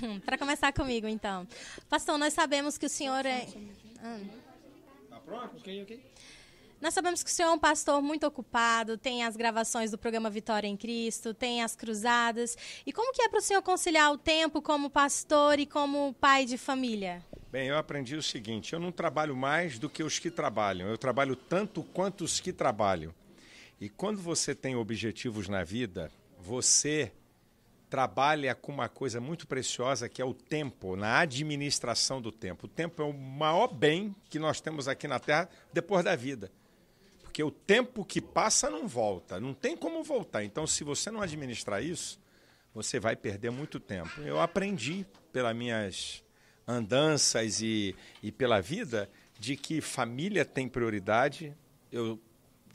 Para começar comigo, então. Pastor, nós sabemos que o senhor é. Ah. Nós sabemos que o senhor é um pastor muito ocupado, tem as gravações do programa Vitória em Cristo, tem as cruzadas. E como que é para o senhor conciliar o tempo como pastor e como pai de família? Bem, eu aprendi o seguinte: eu não trabalho mais do que os que trabalham, eu trabalho tanto quanto os que trabalham. E quando você tem objetivos na vida, você trabalha com uma coisa muito preciosa que é o tempo, na né? administração do tempo. O tempo é o maior bem que nós temos aqui na Terra depois da vida. Porque o tempo que passa não volta, não tem como voltar. Então, se você não administrar isso, você vai perder muito tempo. Eu aprendi pelas minhas andanças e, e pela vida de que família tem prioridade. Eu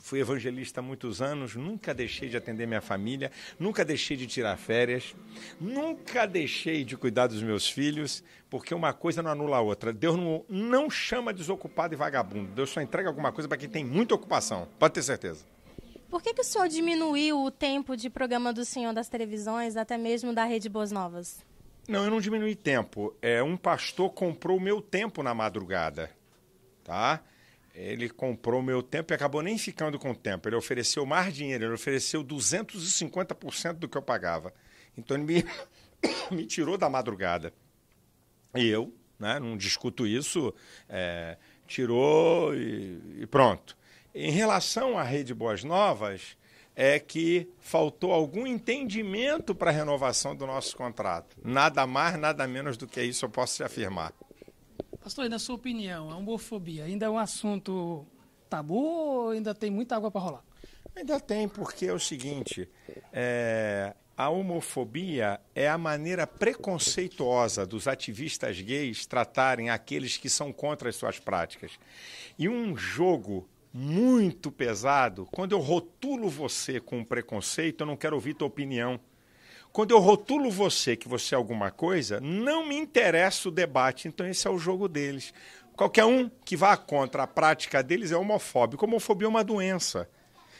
fui evangelista há muitos anos, nunca deixei de atender minha família, nunca deixei de tirar férias, nunca deixei de cuidar dos meus filhos, porque uma coisa não anula a outra. Deus não, não chama desocupado e vagabundo. Deus só entrega alguma coisa para quem tem muita ocupação. Pode ter certeza. Por que, que o senhor diminuiu o tempo de programa do senhor das televisões, até mesmo da Rede Boas Novas? Não, eu não diminui tempo. É, um pastor comprou o meu tempo na madrugada. Tá? ele comprou meu tempo e acabou nem ficando com o tempo. Ele ofereceu mais dinheiro, ele ofereceu 250% do que eu pagava. Então ele me, me tirou da madrugada. E eu, né, não discuto isso, é, tirou e, e pronto. Em relação à Rede Boas Novas, é que faltou algum entendimento para a renovação do nosso contrato. Nada mais, nada menos do que isso eu posso te afirmar. Pastor, na sua opinião, a homofobia ainda é um assunto tabu ou ainda tem muita água para rolar? Ainda tem, porque é o seguinte: é, a homofobia é a maneira preconceituosa dos ativistas gays tratarem aqueles que são contra as suas práticas. E um jogo muito pesado, quando eu rotulo você com preconceito, eu não quero ouvir tua opinião. Quando eu rotulo você que você é alguma coisa, não me interessa o debate. Então, esse é o jogo deles. Qualquer um que vá contra a prática deles é homofóbico. Homofobia é uma doença.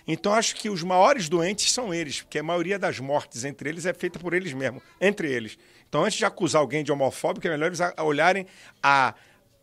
Então, acho que os maiores doentes são eles, porque a maioria das mortes entre eles é feita por eles mesmos, entre eles. Então, antes de acusar alguém de homofóbico, é melhor eles olharem a,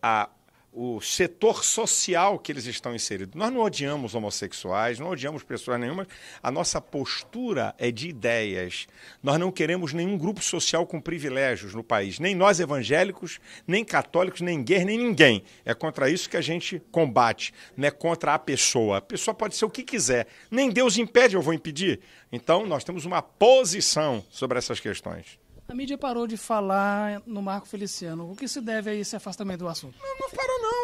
a o setor social que eles estão inseridos. Nós não odiamos homossexuais, não odiamos pessoas nenhuma. A nossa postura é de ideias. Nós não queremos nenhum grupo social com privilégios no país, nem nós evangélicos, nem católicos, nem gays, nem ninguém. É contra isso que a gente combate, não é contra a pessoa. A pessoa pode ser o que quiser. Nem Deus impede, eu vou impedir. Então, nós temos uma posição sobre essas questões. A mídia parou de falar no Marco Feliciano. O que se deve a esse afastamento do assunto? Não, não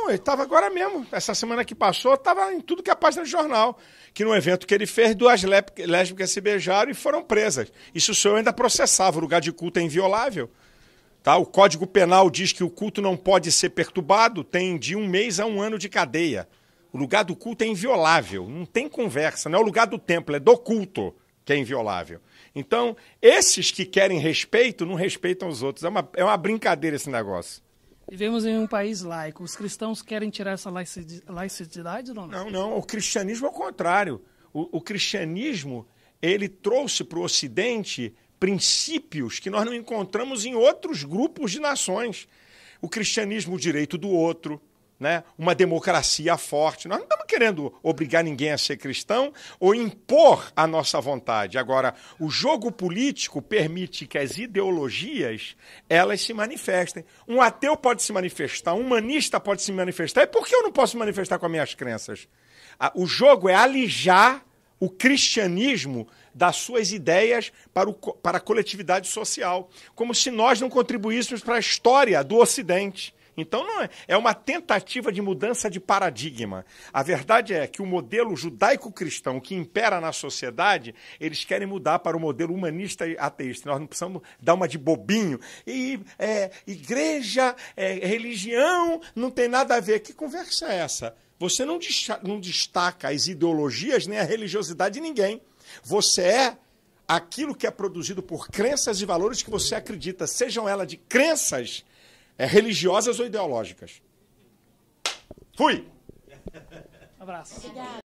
ele estava agora mesmo. Essa semana que passou, estava em tudo que é a página do jornal. Que no evento que ele fez, duas lésbicas se beijaram e foram presas. Isso o senhor ainda processava. O lugar de culto é inviolável. Tá? O Código Penal diz que o culto não pode ser perturbado, tem de um mês a um ano de cadeia. O lugar do culto é inviolável, não tem conversa, não é o lugar do templo, é do culto que é inviolável. Então, esses que querem respeito não respeitam os outros. É uma, é uma brincadeira esse negócio. Vivemos em um país laico. Os cristãos querem tirar essa laicidade, não? Não, não. O cristianismo é o contrário. O, o cristianismo ele trouxe para o Ocidente princípios que nós não encontramos em outros grupos de nações. O cristianismo, o direito do outro, né, uma democracia forte. Nós não estamos querendo obrigar ninguém a ser cristão ou impor a nossa vontade. Agora, o jogo político permite que as ideologias elas se manifestem. Um ateu pode se manifestar, um humanista pode se manifestar. E por que eu não posso manifestar com as minhas crenças? Ah, o jogo é alijar o cristianismo das suas ideias para, o, para a coletividade social, como se nós não contribuíssemos para a história do Ocidente então não é, é uma tentativa de mudança de paradigma. A verdade é que o modelo judaico-cristão que impera na sociedade, eles querem mudar para o modelo humanista e ateísta. Nós não precisamos dar uma de bobinho. E é, igreja, é, religião, não tem nada a ver. Que conversa é essa? Você não, não destaca as ideologias nem a religiosidade de ninguém. Você é aquilo que é produzido por crenças e valores que você acredita, sejam elas de crenças é religiosas ou ideológicas? Fui! Um abraço. Obrigada.